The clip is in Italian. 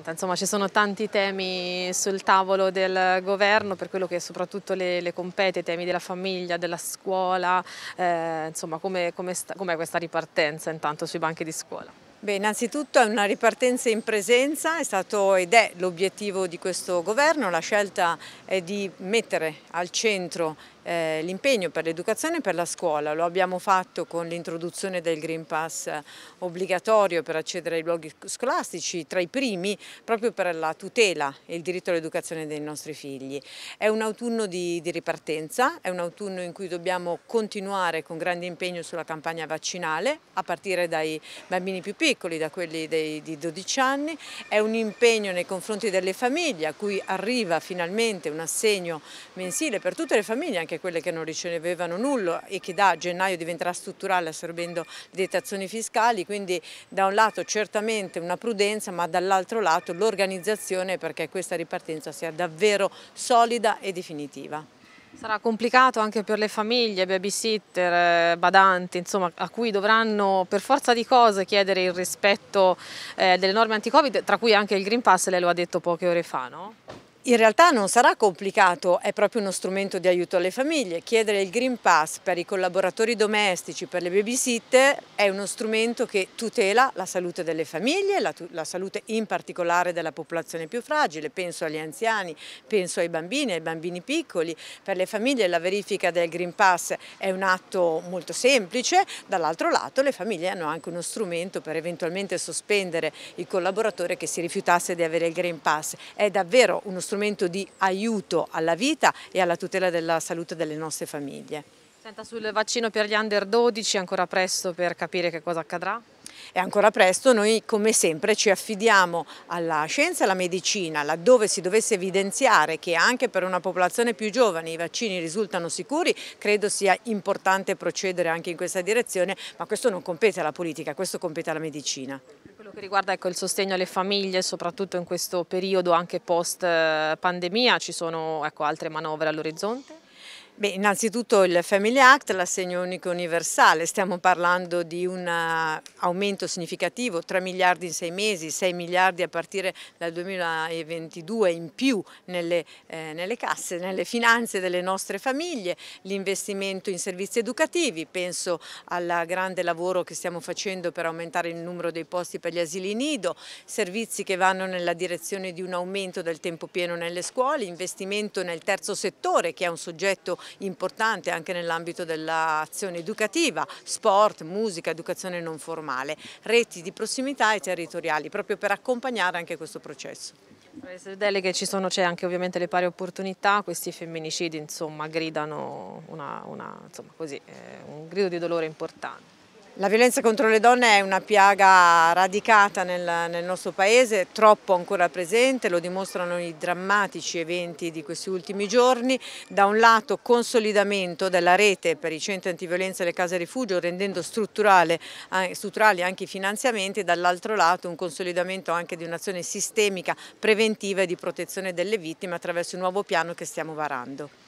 contenta, insomma ci sono tanti temi sul tavolo del governo per quello che soprattutto le, le compete, i temi della famiglia, della scuola, eh, insomma com'è com com questa ripartenza intanto sui banchi di scuola? Beh, innanzitutto è una ripartenza in presenza, è stato ed è l'obiettivo di questo governo, la scelta è di mettere al centro eh, l'impegno per l'educazione e per la scuola. Lo abbiamo fatto con l'introduzione del Green Pass obbligatorio per accedere ai luoghi scolastici, tra i primi proprio per la tutela e il diritto all'educazione dei nostri figli. È un autunno di, di ripartenza, è un autunno in cui dobbiamo continuare con grande impegno sulla campagna vaccinale, a partire dai bambini più piccoli, da quelli dei, di 12 anni. È un impegno nei confronti delle famiglie, a cui arriva finalmente un assegno mensile per tutte le famiglie, anche anche quelle che non ricevevano nulla e che da gennaio diventerà strutturale assorbendo le detrazioni fiscali, quindi da un lato certamente una prudenza ma dall'altro lato l'organizzazione perché questa ripartenza sia davvero solida e definitiva. Sarà complicato anche per le famiglie, babysitter, eh, badanti, insomma, a cui dovranno per forza di cose chiedere il rispetto eh, delle norme anti-Covid, tra cui anche il Green Pass, lei lo ha detto poche ore fa, no? In realtà non sarà complicato, è proprio uno strumento di aiuto alle famiglie. Chiedere il Green Pass per i collaboratori domestici, per le babysitter, è uno strumento che tutela la salute delle famiglie, la, la salute in particolare della popolazione più fragile, penso agli anziani, penso ai bambini, ai bambini piccoli. Per le famiglie la verifica del Green Pass è un atto molto semplice, dall'altro lato le famiglie hanno anche uno strumento per eventualmente sospendere il collaboratore che si rifiutasse di avere il Green Pass. È davvero uno strumento strumento di aiuto alla vita e alla tutela della salute delle nostre famiglie. Senta, sul vaccino per gli under 12 ancora presto per capire che cosa accadrà? È ancora presto, noi come sempre ci affidiamo alla scienza e alla medicina, laddove si dovesse evidenziare che anche per una popolazione più giovane i vaccini risultano sicuri, credo sia importante procedere anche in questa direzione, ma questo non compete alla politica, questo compete alla medicina che riguarda ecco, il sostegno alle famiglie, soprattutto in questo periodo anche post eh, pandemia, ci sono ecco, altre manovre all'orizzonte? Beh, innanzitutto il Family Act, l'assegno unico universale, stiamo parlando di un eh, aumento significativo, 3 miliardi in 6 mesi, 6 miliardi a partire dal 2022 in più nelle, eh, nelle casse, nelle finanze delle nostre famiglie, l'investimento in servizi educativi, penso al grande lavoro che stiamo facendo per aumentare il numero dei posti per gli asili nido, servizi che vanno nella direzione di un aumento del tempo pieno nelle scuole, investimento nel terzo settore che è un soggetto importante anche nell'ambito dell'azione educativa, sport, musica, educazione non formale, reti di prossimità e territoriali, proprio per accompagnare anche questo processo. Le deleghe ci sono, c'è anche ovviamente le pari opportunità, questi femminicidi insomma gridano una, una, insomma, così, eh, un grido di dolore importante. La violenza contro le donne è una piaga radicata nel, nel, nostro paese, troppo ancora presente, lo dimostrano i drammatici eventi di questi ultimi giorni. Da un lato consolidamento della rete per i centri antiviolenza e le case rifugio rendendo strutturali anche i finanziamenti e dall'altro lato un consolidamento anche di un'azione sistemica preventiva e di protezione delle vittime attraverso il nuovo piano che stiamo varando.